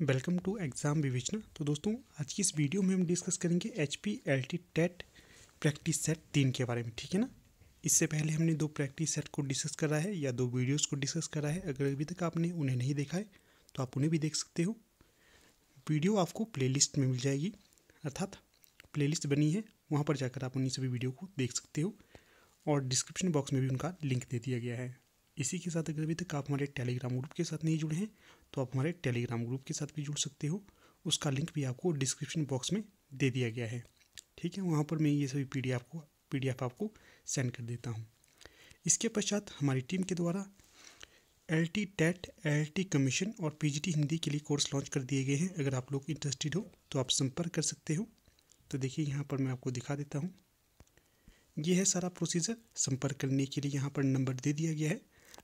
welcome to exam विवेचना तो दोस्तों आज की इस वीडियो में हम डिस्कस करेंगे H P L T TET practice set तीन के बारे में ठीक है ना इससे पहले हमने दो प्रैक्टिस सेट को डिस्कस करा है या दो वीडियोस को डिस्कस करा है अगर अभी तक आपने उन्हें नहीं देखा है तो आप उन्हें भी देख सकते हो वीडियो आपको प्ले में मिल जाएगी अर्थात प्ले बनी है वहाँ पर जाकर आप उन्हीं सभी वीडियो को देख सकते हो और डिस्क्रिप्शन बॉक्स में भी उनका लिंक दे दिया गया है इसी के साथ अगर अभी तक आप हमारे टेलीग्राम ग्रुप के साथ नहीं जुड़े हैं तो आप हमारे टेलीग्राम ग्रुप के साथ भी जुड़ सकते हो उसका लिंक भी आपको डिस्क्रिप्शन बॉक्स में दे दिया गया है ठीक है वहाँ पर मैं ये सभी पी आपको पी आपको सेंड कर देता हूँ इसके पश्चात हमारी टीम के द्वारा L T TET L T commission और पी जी टी हिंदी के लिए कोर्स लॉन्च कर दिए गए हैं अगर आप लोग इंटरेस्टेड हो तो आप संपर्क कर सकते हो तो देखिए यहाँ पर मैं आपको दिखा देता हूँ ये है सारा प्रोसीजर संपर्क करने के लिए यहाँ पर नंबर दे दिया गया है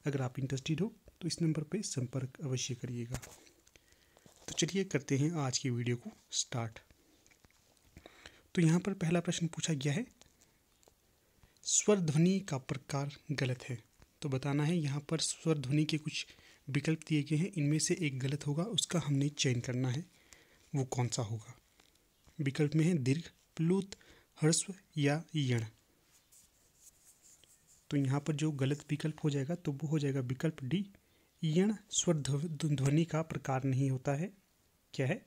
अगर आप इंटरेस्टेड हो तो इस नंबर पर संपर्क अवश्य करिएगा तो चलिए करते हैं आज की वीडियो को स्टार्ट तो यहाँ पर पहला प्रश्न पूछा गया है स्वर ध्वनि का प्रकार गलत है तो बताना है यहाँ पर स्वर ध्वनि के कुछ विकल्प दिए गए हैं इनमें से एक गलत होगा उसका हमने चयन करना है वो कौन सा होगा विकल्प में है दीर्घ प्लुत हर्स्व या यण तो यहाँ पर जो गलत विकल्प हो जाएगा तो वो हो जाएगा विकल्प डी यण स्वर ध्वनि का प्रकार नहीं होता है क्या है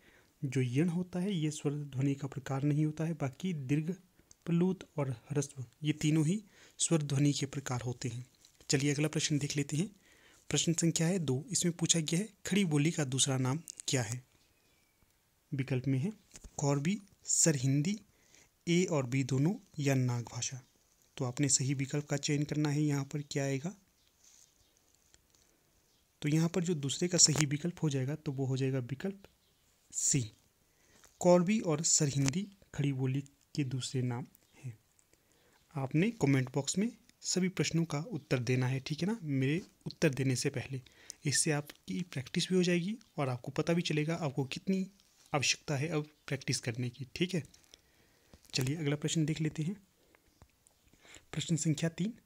जो यण होता है ये स्वर ध्वनि का प्रकार नहीं होता है बाकी दीर्घ प्लूत और ह्रस्व ये तीनों ही स्वर ध्वनि के प्रकार होते हैं चलिए अगला प्रश्न देख लेते हैं प्रश्न संख्या है दो इसमें पूछा गया है खड़ी बोली का दूसरा नाम क्या है विकल्प में है कौरबी सर हिंदी ए और बी दोनों या नाग भाषा तो आपने सही विकल्प का चयन करना है यहाँ पर क्या आएगा तो यहाँ पर जो दूसरे का सही विकल्प हो जाएगा तो वो हो जाएगा विकल्प सी कौरवी और सरहिंदी खड़ी बोली के दूसरे नाम हैं आपने कमेंट बॉक्स में सभी प्रश्नों का उत्तर देना है ठीक है ना मेरे उत्तर देने से पहले इससे आपकी प्रैक्टिस भी हो जाएगी और आपको पता भी चलेगा आपको कितनी आवश्यकता है अब प्रैक्टिस करने की ठीक है चलिए अगला प्रश्न देख लेते हैं प्रश्न संख्या तीन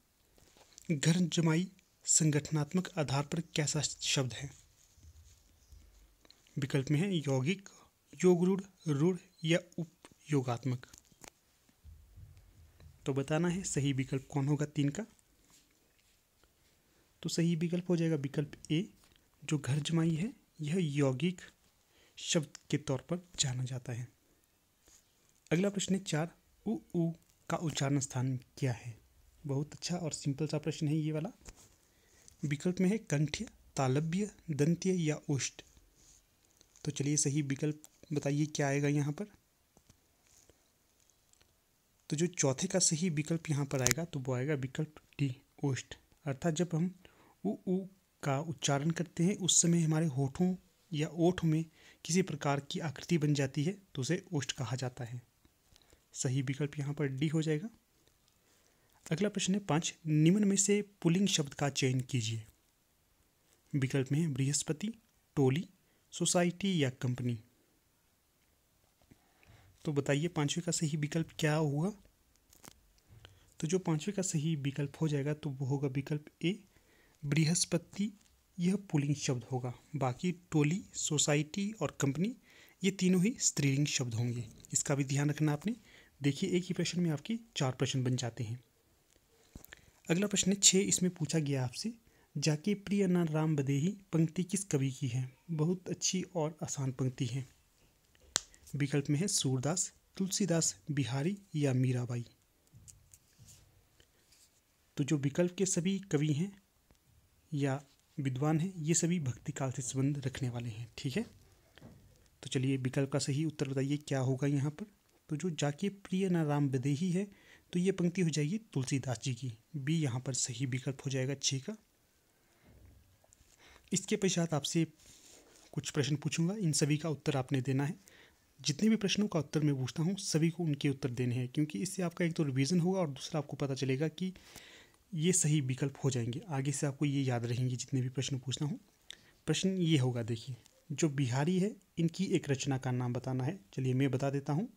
घर जमाई संगठनात्मक आधार पर कैसा शब्द है विकल्प में है यौगिक योग रूढ़ रूढ़ या उपयोगात्मक तो बताना है सही विकल्प कौन होगा तीन का तो सही विकल्प हो जाएगा विकल्प ए जो घर जमाई है यह यौगिक शब्द के तौर पर जाना जाता है अगला प्रश्न है चार उ, उ का उच्चारण स्थान क्या है बहुत अच्छा और सिंपल सा प्रश्न है ये वाला विकल्प में है कंठ्य तालब्य दंत्य या उष्ट तो चलिए सही विकल्प बताइए क्या आएगा यहाँ पर तो जो चौथे का सही विकल्प यहाँ पर आएगा तो वो आएगा विकल्प डी ओष्ट अर्थात जब हम उ ऊ का उच्चारण करते हैं उस समय हमारे होठों या ओठ में किसी प्रकार की आकृति बन जाती है तो उसे ओष्ट कहा जाता है सही विकल्प यहाँ पर डी हो जाएगा अगला प्रश्न है पाँच निम्न में से पुलिंग शब्द का चयन कीजिए विकल्प में है बृहस्पति टोली सोसाइटी या कंपनी तो बताइए पांचवी का सही विकल्प क्या होगा तो जो पांचवी का सही विकल्प हो जाएगा तो वो होगा विकल्प ए बृहस्पति यह पुलिंग शब्द होगा बाकी टोली सोसाइटी और कंपनी ये तीनों ही स्त्रीलिंग शब्द होंगे इसका भी ध्यान रखना आपने देखिए एक ही प्रश्न में आपके चार प्रश्न बन जाते हैं अगला प्रश्न है छः इसमें पूछा गया आपसे जाके प्रिय ना राम बदेही पंक्ति किस कवि की है बहुत अच्छी और आसान पंक्ति है विकल्प में है सूरदास तुलसीदास बिहारी या मीराबाई तो जो विकल्प के सभी कवि हैं या विद्वान हैं ये सभी भक्ति काल से संबंध रखने वाले हैं ठीक है तो चलिए विकल्प का सही उत्तर बताइए क्या होगा यहाँ पर तो जो जाके प्रिय ना राम बदेही है तो ये पंक्ति हो जाएगी तुलसीदास जी की बी यहाँ पर सही विकल्प हो जाएगा छी का इसके पश्चात आपसे कुछ प्रश्न पूछूंगा इन सभी का उत्तर आपने देना है जितने भी प्रश्नों का उत्तर मैं पूछता हूँ सभी को उनके उत्तर देने हैं क्योंकि इससे आपका एक तो रिवीजन होगा और दूसरा आपको पता चलेगा कि ये सही विकल्प हो जाएंगे आगे से आपको ये याद रहेंगे जितने भी प्रश्न पूछना हूँ प्रश्न ये होगा देखिए जो बिहारी है इनकी एक रचना का नाम बताना है चलिए मैं बता देता हूँ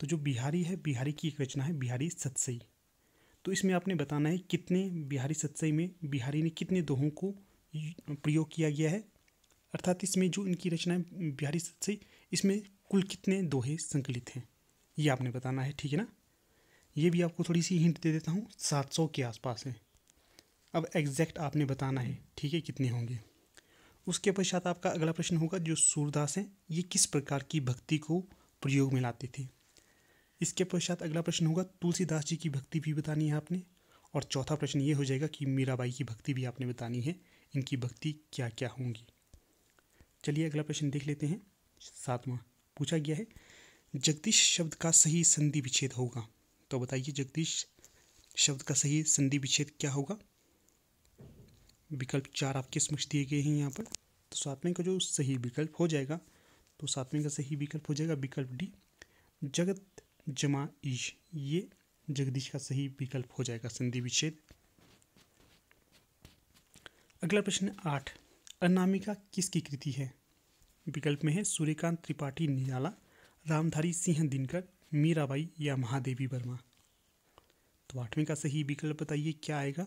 तो जो बिहारी है बिहारी की एक रचना है बिहारी सतसई तो इसमें आपने बताना है कितने बिहारी सतसई में बिहारी ने कितने दोहों को प्रयोग किया गया है अर्थात इसमें जो इनकी रचना है बिहारी सतसई इसमें कुल कितने दोहे संकलित हैं ये आपने बताना है ठीक है ना ये भी आपको थोड़ी सी हिंट दे देता हूँ सात सौ के आसपास है अब एग्जैक्ट आपने बताना है ठीक है कितने होंगे उसके पश्चात आपका अगला प्रश्न होगा जो सूरदास हैं ये किस प्रकार की भक्ति को प्रयोग में लाते थे इसके पश्चात अगला प्रश्न होगा तुलसीदास जी की भक्ति भी बतानी है आपने और चौथा प्रश्न ये हो जाएगा कि मीराबाई की भक्ति भी आपने बतानी है इनकी भक्ति क्या क्या होंगी चलिए अगला प्रश्न देख लेते हैं सातवां पूछा गया है जगदीश शब्द का सही संधि विच्छेद होगा तो बताइए जगदीश शब्द का सही संधि विच्छेद क्या होगा विकल्प चार आपके समक्ष दिए गए हैं यहाँ पर तो सातवें का जो सही विकल्प हो जाएगा तो सातवें का सही विकल्प हो जाएगा विकल्प डी जगत जमा ईश ये जगदीश का सही विकल्प हो जाएगा संधि विच्छेद अगला प्रश्न आठ अनामिका किसकी कृति है विकल्प में है सूर्यकांत त्रिपाठी निजाला रामधारी सिंह दिनकर मीराबाई या महादेवी वर्मा तो आठवें का सही विकल्प बताइए क्या आएगा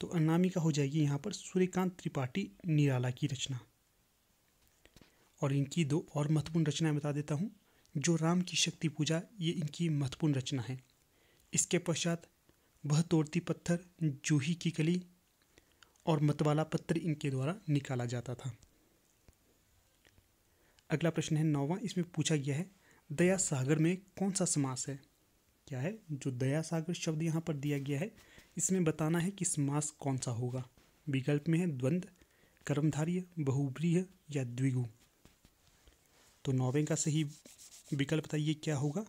तो अनामिका हो जाएगी यहाँ पर सूर्यकांत त्रिपाठी निराला की रचना और इनकी दो और महत्वपूर्ण रचनाएं बता देता हूँ जो राम की शक्ति पूजा ये इनकी महत्वपूर्ण रचना है इसके पश्चात वह तोड़ती पत्थर जूही की कली और मतवाला पत्थर इनके द्वारा निकाला जाता था अगला प्रश्न है नौवा इसमें पूछा गया है दया सागर में कौन सा समास है क्या है जो दया सागर शब्द यहाँ पर दिया गया है इसमें बताना है कि समास कौन सा होगा विकल्प में है द्वंद्व कर्मधार्य बहुब्रीह या द्विगु तो नौवें का सही विकल्प बताइए क्या होगा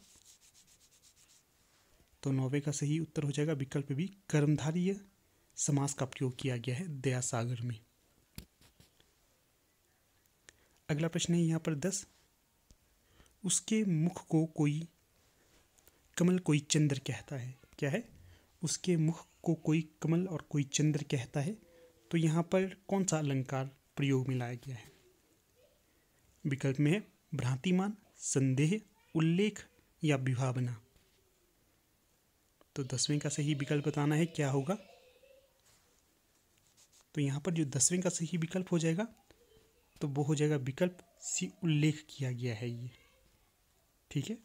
तो नौवे का सही उत्तर हो जाएगा विकल्प भी कर्मधारीय समास का प्रयोग किया गया है दया सागर में अगला प्रश्न है यहाँ पर दस उसके मुख को कोई कमल कोई चंद्र कहता है क्या है उसके मुख को कोई कमल और कोई चंद्र कहता है तो यहाँ पर कौन सा अलंकार प्रयोग में लाया गया है विकल्प में है भ्रांतिमान संदेह उल्लेख या विभावना तो दसवें का सही विकल्प बताना है क्या होगा तो यहाँ पर जो दसवें का सही विकल्प हो जाएगा तो वो हो जाएगा विकल्प सी उल्लेख किया गया है ये ठीक है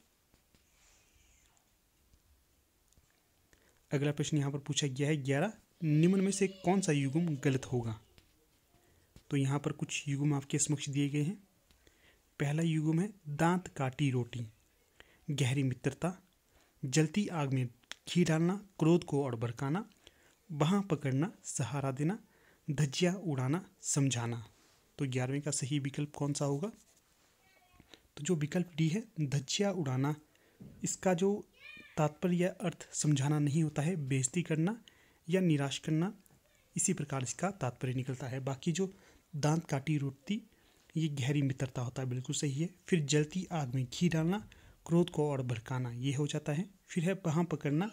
अगला प्रश्न यहाँ पर पूछा गया है ग्यारह निम्न में से कौन सा युगम गलत होगा तो यहाँ पर कुछ युगम आपके समक्ष दिए गए हैं पहला युगम है दांत काटी रोटी गहरी मित्रता जलती आग में घी डालना क्रोध को और भड़काना वहाँ पकड़ना सहारा देना धज्जिया उड़ाना समझाना तो ग्यारहवें का सही विकल्प कौन सा होगा तो जो विकल्प डी है धज्जिया उड़ाना इसका जो तात्पर्य या अर्थ समझाना नहीं होता है बेजती करना या निराश करना इसी प्रकार इसका तात्पर्य निकलता है बाकी जो दांत काटी रोटी ये गहरी मित्रता होता है बिल्कुल सही है फिर जलती आग में घी डालना क्रोध को और भड़काना ये हो जाता है फिर है वहाँ पकड़ना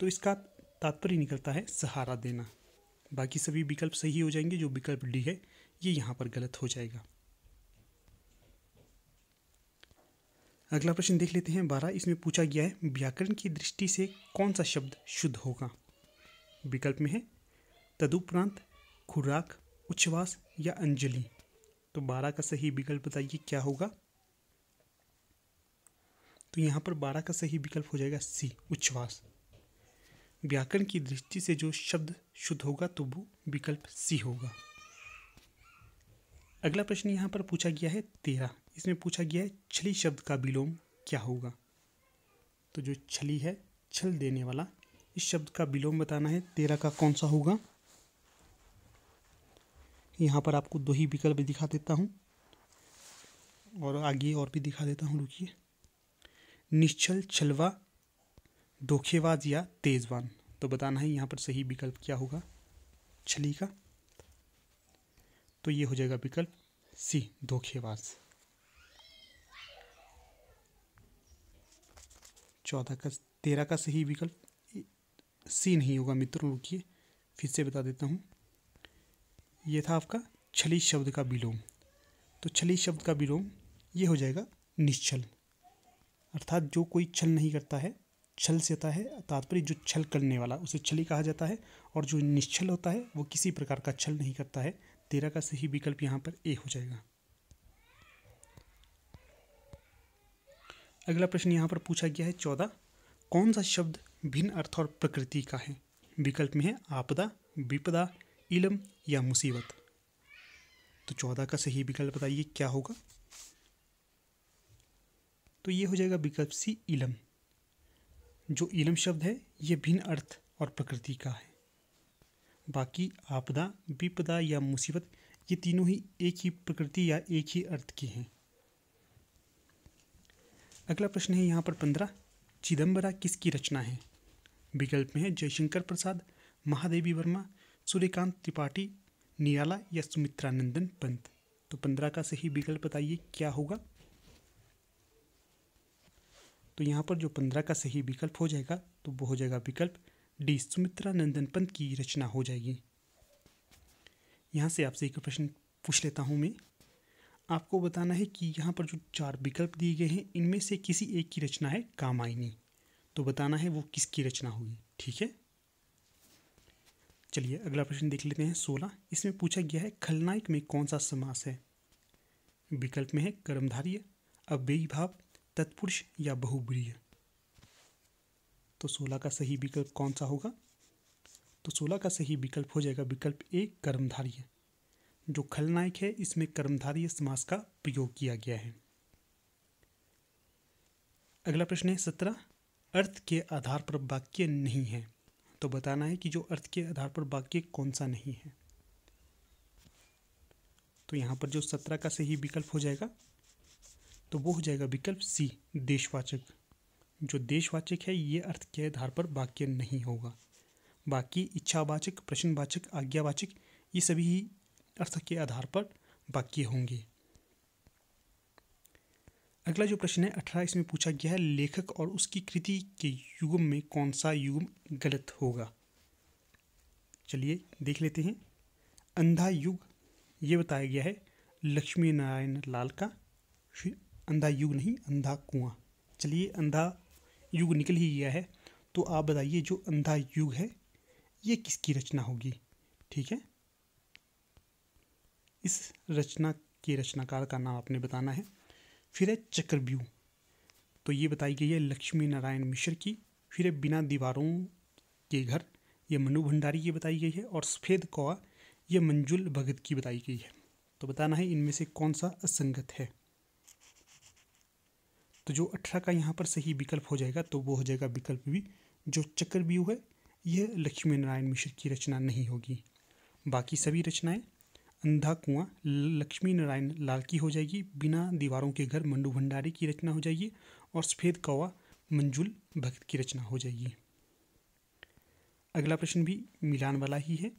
तो इसका तात्पर्य निकलता है सहारा देना बाकी सभी विकल्प सही हो जाएंगे जो विकल्प डी है ये यहाँ पर गलत हो जाएगा अगला प्रश्न देख लेते हैं बारह इसमें पूछा गया है व्याकरण की दृष्टि से कौन सा शब्द शुद्ध होगा विकल्प में है तदुपरांत खुराक उच्छ्वास या अंजलि तो बारह का सही विकल्प बताइए क्या होगा तो यहाँ पर बारह का सही विकल्प हो जाएगा सी उच्छ्वास व्याकरण की दृष्टि से जो शब्द शुद्ध होगा तो वो विकल्प सी होगा अगला प्रश्न यहाँ पर पूछा गया है तेरह इसमें पूछा गया है छली शब्द का विलोम क्या होगा तो जो छली है छल देने वाला इस शब्द का विलोम बताना है तेरह का कौन सा होगा यहाँ पर आपको दो ही विकल्प दिखा देता हूँ और आगे और भी दिखा देता हूँ रुकिए निश्चल छलवा धोखेबाज या तेजवान तो बताना है यहाँ पर सही विकल्प क्या होगा छली का तो ये हो जाएगा विकल्प सी धोखेबाज चौदह का तेरह का सही विकल्प सी नहीं होगा मित्रों रुकिए फिर से बता देता हूँ ये था आपका छली शब्द का विलोम तो छली शब्द का विलोम ये हो जाएगा निश्चल अर्थात जो कोई छल नहीं करता है छल से होता है तात्पर्य जो छल करने वाला उसे छली कहा जाता है और जो निश्चल होता है वो किसी प्रकार का छल नहीं करता है तेरह का सही विकल्प यहाँ पर ए हो जाएगा अगला प्रश्न यहाँ पर पूछा गया है चौदह कौन सा शब्द भिन्न अर्थ और प्रकृति का है विकल्प में है आपदा विपदा इलम या मुसीबत तो चौदह का सही विकल्प बताइए क्या होगा तो ये हो जाएगा विकल्प सी इलम जो इलम शब्द है ये भिन्न अर्थ और प्रकृति का है बाकी आपदा विपदा या मुसीबत ये तीनों ही एक ही प्रकृति या एक ही अर्थ की हैं अगला प्रश्न है यहाँ पर पंद्रह चिदम्बरा किसकी रचना है विकल्प में है जयशंकर प्रसाद महादेवी वर्मा सूर्यकांत त्रिपाठी नियाला या सुमित्रानंदन पंत तो पंद्रह का सही विकल्प बताइए क्या होगा तो यहाँ पर जो पंद्रह का सही विकल्प हो जाएगा तो वो हो जाएगा विकल्प डी सुमित्रानंदन पंत की रचना हो जाएगी यहाँ से आपसे एक प्रश्न पूछ लेता हूँ मैं आपको बताना है कि यहाँ पर जो चार विकल्प दिए गए हैं इनमें से किसी एक की रचना है कामायनी तो बताना है वो किसकी रचना होगी ठीक है चलिए अगला प्रश्न देख लेते हैं सोलह इसमें पूछा गया है खलनायक में कौन सा समास है विकल्प में है कर्मधार्य अव्ययी भाव तत्पुरुष या बहुब्रीय तो सोलह का सही विकल्प कौन सा होगा तो सोलह का सही विकल्प हो जाएगा विकल्प ए कर्मधार्य जो खलनायक है इसमें कर्मधारी समास का प्रयोग किया गया है अगला प्रश्न है सत्रह अर्थ के आधार पर वाक्य नहीं है तो बताना है कि जो अर्थ के आधार पर वाक्य कौन सा नहीं है तो यहाँ पर जो सत्रह का सही विकल्प हो जाएगा तो वो हो जाएगा विकल्प सी देशवाचक जो देशवाचक है ये अर्थ के आधार पर वाक्य नहीं होगा बाकी इच्छावाचक प्रश्नवाचक आज्ञावाचक ये सभी अर्थ के आधार पर वाक्य होंगे अगला जो प्रश्न है अठारह इसमें पूछा गया है लेखक और उसकी कृति के युगम में कौन सा युगम गलत होगा चलिए देख लेते हैं अंधा युग ये बताया गया है लक्ष्मी नारायण लाल का अंधा युग नहीं अंधा कुआं चलिए अंधा युग निकल ही गया है तो आप बताइए जो अंधा युग है ये किसकी रचना होगी ठीक है इस रचना के रचनाकार का नाम आपने बताना है फिर है चक्रव्यूह तो ये बताई गई है लक्ष्मी नारायण मिश्र की फिर है बिना दीवारों के घर ये मनु भंडारी की बताई गई है और सफ़ेद कौआ ये मंजुल भगत की बताई गई है तो बताना है इनमें से कौन सा असंगत है तो जो अठारह का यहाँ पर सही विकल्प हो जाएगा तो वो हो जाएगा विकल्प भी जो चक्रव्यूह है यह लक्ष्मी नारायण मिश्र की रचना नहीं होगी बाकी सभी रचनाएं अंधा कुआं लक्ष्मी नारायण लाल की हो जाएगी बिना दीवारों के घर मंडू भंडारी की रचना हो जाएगी और सफ़ेद कौवा मंजुल भक्त की रचना हो जाएगी अगला प्रश्न भी मिलान वाला ही है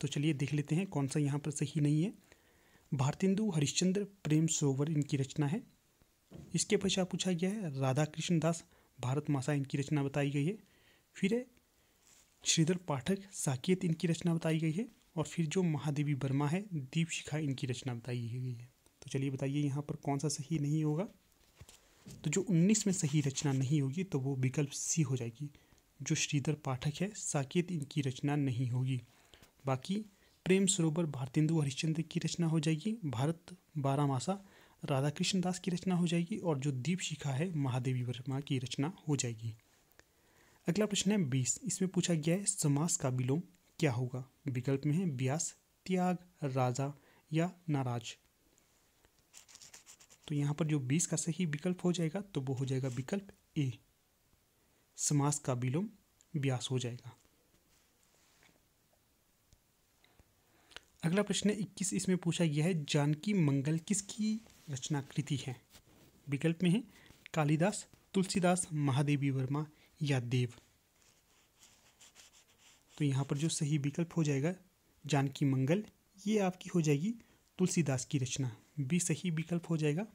तो चलिए देख लेते हैं कौन सा यहाँ पर सही नहीं है भारतेंदु हरिश्चंद्र प्रेम सरोवर इनकी रचना है इसके पश्चात पूछा गया है राधा कृष्ण दास भारत मासा इनकी रचना बताई गई है फिर है श्रीधर पाठक साकेत इनकी रचना बताई गई है और फिर जो महादेवी वर्मा है दीपशिखा इनकी रचना बताई गई है तो चलिए बताइए यहाँ पर कौन सा सही नहीं होगा तो जो उन्नीस में सही रचना नहीं होगी तो वो विकल्प सी हो जाएगी जो श्रीधर पाठक है साकेत इनकी रचना नहीं होगी बाकी प्रेम सरोवर भारतेंदु हरिश्चंद्र की रचना हो जाएगी भारत बारामासा राधा कृष्ण दास की रचना हो जाएगी और जो दीप शिखा है महादेवी वर्मा की रचना हो जाएगी अगला प्रश्न है बीस इसमें पूछा गया है समास का विलोम क्या होगा विकल्प में है व्यास त्याग राजा या नाराज तो यहाँ पर जो बीस का सही विकल्प हो जाएगा तो वो हो जाएगा विकल्प ए समास का विलोम व्यास हो जाएगा अगला प्रश्न है इक्कीस इसमें पूछा गया है जानकी मंगल किसकी रचना कृति है विकल्प में है कालिदास तुलसीदास महादेवी वर्मा या देव तो यहाँ पर जो सही विकल्प हो जाएगा जानकी मंगल ये आपकी हो जाएगी तुलसीदास की रचना भी सही विकल्प हो जाएगा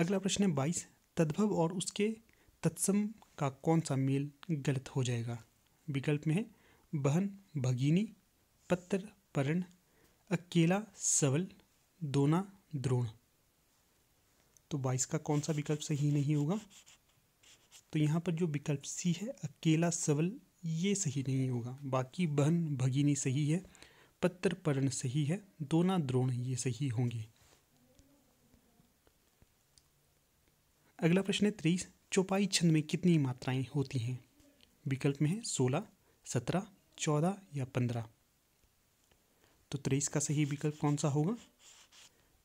अगला प्रश्न है बाईस तद्भव और उसके तत्सम का कौन सा मेल गलत हो जाएगा विकल्प में है बहन भगिनी पत्र परण अकेला सबल दोना द्रोण तो बाईस का कौन सा विकल्प सही नहीं होगा तो यहाँ पर जो विकल्प सी है अकेला सबल ये सही नहीं होगा बाकी बहन भगिनी सही है पत्र परण सही है दोना द्रोण ये सही होंगे अगला प्रश्न है तेईस चौपाई छंद में कितनी मात्राएं होती हैं विकल्प में है सोलह सत्रह चौदह या पंद्रह तो तेईस का सही विकल्प कौन सा होगा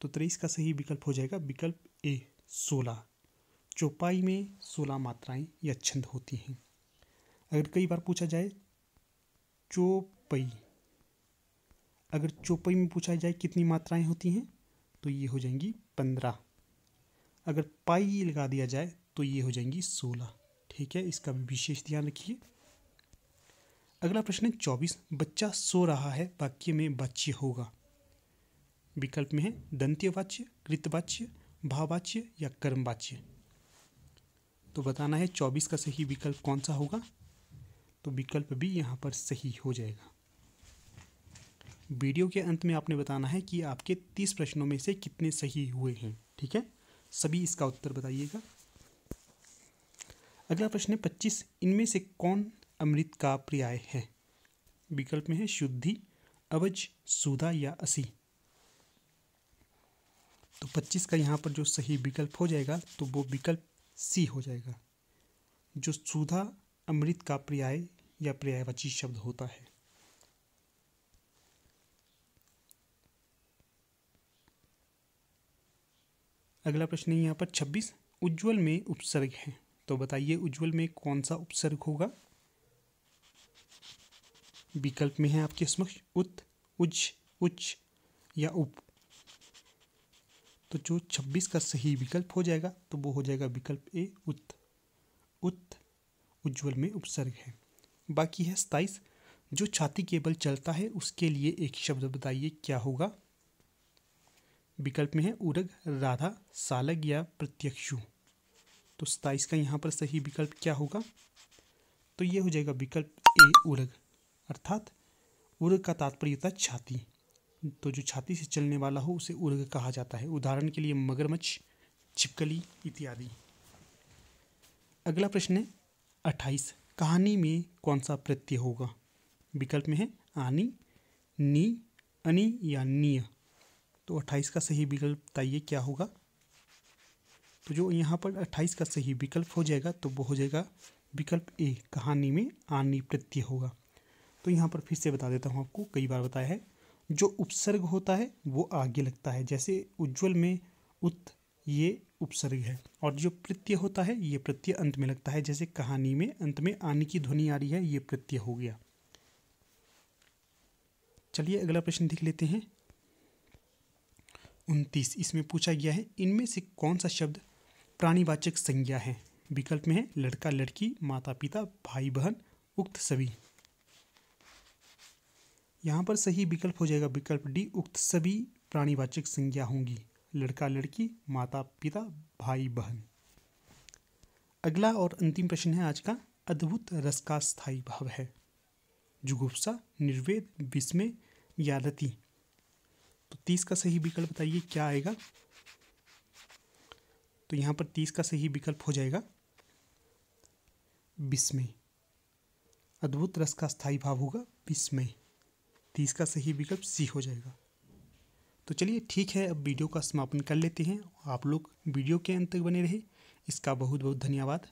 तो तेईस का सही विकल्प हो जाएगा विकल्प ए सोलह चौपाई में सोलह मात्राएं या छंद होती हैं अगर कई बार पूछा जाए चौपाई अगर चौपाई में पूछा जाए कितनी मात्राएं होती हैं तो ये हो जाएंगी पंद्रह अगर पाई लगा दिया जाए तो ये हो जाएंगी सोलह ठीक है इसका भी विशेष ध्यान रखिए अगला प्रश्न है चौबीस बच्चा सो रहा है वाक्य में वाच्य होगा विकल्प में है दंत्यवाच्य कृतवाच्य भाववाच्य या कर्मवाच्य तो बताना है चौबीस का सही विकल्प कौन सा होगा तो विकल्प भी यहाँ पर सही हो जाएगा वीडियो के अंत में आपने बताना है कि आपके तीस प्रश्नों में से कितने सही हुए हैं ठीक है सभी इसका उत्तर बताइएगा अगला प्रश्न है पच्चीस इनमें से कौन अमृत का पर्याय है विकल्प में है शुद्धि अवज सुधा या असी तो पच्चीस का यहाँ पर जो सही विकल्प हो जाएगा तो वो विकल्प सी हो जाएगा जो सुधा अमृत का पर्याय या पर्यायवाची शब्द होता है अगला प्रश्न है यहाँ पर छब्बीस उज्जवल में उपसर्ग है तो बताइए उज्जवल में कौन सा उपसर्ग होगा विकल्प में है आपके समक्ष उत उज उच्च या उप तो जो छब्बीस का सही विकल्प हो जाएगा तो वो हो जाएगा विकल्प ए उत उत्त उज्ज्वल में उपसर्ग है बाकी है सताइस जो छाती के बल चलता है उसके लिए एक शब्द बताइए क्या होगा विकल्प में है उरग राधा सालग या प्रत्यक्षु तो सताइस का यहाँ पर सही विकल्प क्या होगा तो ये हो जाएगा विकल्प ए उरग अर्थात उर्ग का तात्पर्य होता है छाती तो जो छाती से चलने वाला हो उसे उर्ग कहा जाता है उदाहरण के लिए मगरमच्छ छिपकली इत्यादि अगला प्रश्न है अट्ठाईस कहानी में कौन सा प्रत्यय होगा विकल्प में है आनी नी अनि या निय तो अट्ठाईस का सही विकल्प बताइए क्या होगा तो जो यहाँ पर अट्ठाईस का सही विकल्प हो जाएगा तो वो हो जाएगा विकल्प ए कहानी में आनी प्रत्यय होगा तो यहाँ पर फिर से बता देता हूँ आपको कई बार बताया है जो उपसर्ग होता है वो आगे लगता है जैसे उज्ज्वल में उत ये उपसर्ग है और जो प्रत्यय होता है ये प्रत्यय अंत में लगता है जैसे कहानी में अंत में आने की ध्वनि आ रही है ये प्रत्यय हो गया चलिए अगला प्रश्न देख लेते हैं उनतीस इसमें पूछा गया है इनमें से कौन सा शब्द प्राणीवाचक संज्ञा है विकल्प में है लड़का लड़की माता पिता भाई बहन उक्त सभी यहाँ पर सही विकल्प हो जाएगा विकल्प डी उक्त सभी प्राणीवाचक संज्ञा होंगी लड़का लड़की माता पिता भाई बहन अगला और अंतिम प्रश्न है आज का अद्भुत रस का स्थायी भाव है जुगुप्सा निर्वेद विस्मय या रति तो तीस का सही विकल्प बताइए क्या आएगा तो यहाँ पर तीस का सही विकल्प हो जाएगा विस्मय अद्भुत रस का स्थायी भाव होगा विस्मय तीस का सही विकल्प सी हो जाएगा तो चलिए ठीक है अब वीडियो का समापन कर लेते हैं आप लोग वीडियो के अंत तक बने रहे इसका बहुत बहुत धन्यवाद